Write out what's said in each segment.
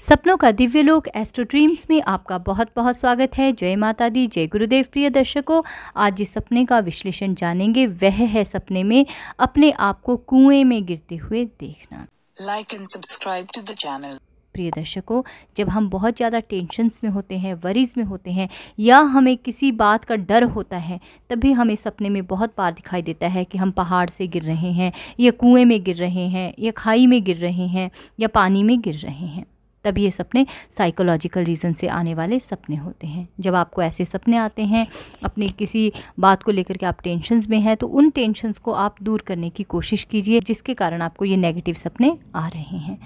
सपनों का दिव्य लोक एस्ट्रो ड्रीम्स में आपका बहुत बहुत स्वागत है जय माता दी जय गुरुदेव प्रिय दर्शकों आज जिस सपने का विश्लेषण जानेंगे वह है सपने में अपने आप को कुएं में गिरते हुए देखना like and subscribe to the channel प्रिय दर्शकों जब हम बहुत ज़्यादा टेंशन्स में होते हैं वरीज़ में होते हैं या हमें किसी बात का डर होता है तभी हमें सपने में बहुत बार दिखाई देता है कि हम पहाड़ से गिर रहे हैं या कुएं में गिर रहे हैं या खाई में गिर रहे हैं या पानी में गिर रहे हैं तब ये सपने साइकोलॉजिकल रीज़न से आने वाले सपने होते हैं जब आपको ऐसे सपने आते हैं अपनी किसी बात को लेकर के आप टेंशन में हैं तो उन टेंशन्स को आप दूर करने की कोशिश कीजिए जिसके कारण आपको ये नेगेटिव सपने आ रहे हैं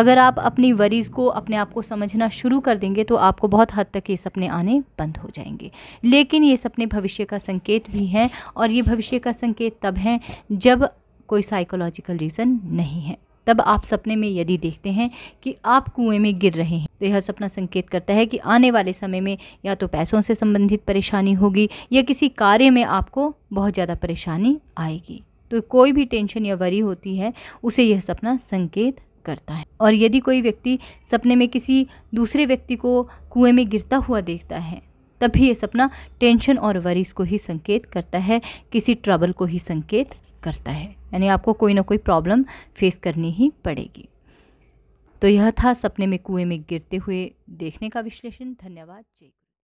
अगर आप अपनी वरीज़ को अपने आप को समझना शुरू कर देंगे तो आपको बहुत हद तक ये सपने आने बंद हो जाएंगे लेकिन ये सपने भविष्य का संकेत भी हैं और ये भविष्य का संकेत तब हैं जब कोई साइकोलॉजिकल रीज़न नहीं है तब आप सपने में यदि देखते हैं कि आप कुएं में गिर रहे हैं तो यह सपना संकेत करता है कि आने वाले समय में या तो पैसों से संबंधित परेशानी होगी या किसी कार्य में आपको बहुत ज़्यादा परेशानी आएगी तो कोई भी टेंशन या वरी होती है उसे यह सपना संकेत करता है और यदि कोई व्यक्ति सपने में किसी दूसरे व्यक्ति को कुएं में गिरता हुआ देखता है तब भी ये सपना टेंशन और वरीज को ही संकेत करता है किसी ट्रबल को ही संकेत करता है यानी आपको कोई ना कोई प्रॉब्लम फेस करनी ही पड़ेगी तो यह था सपने में कुएं में गिरते हुए देखने का विश्लेषण धन्यवाद जय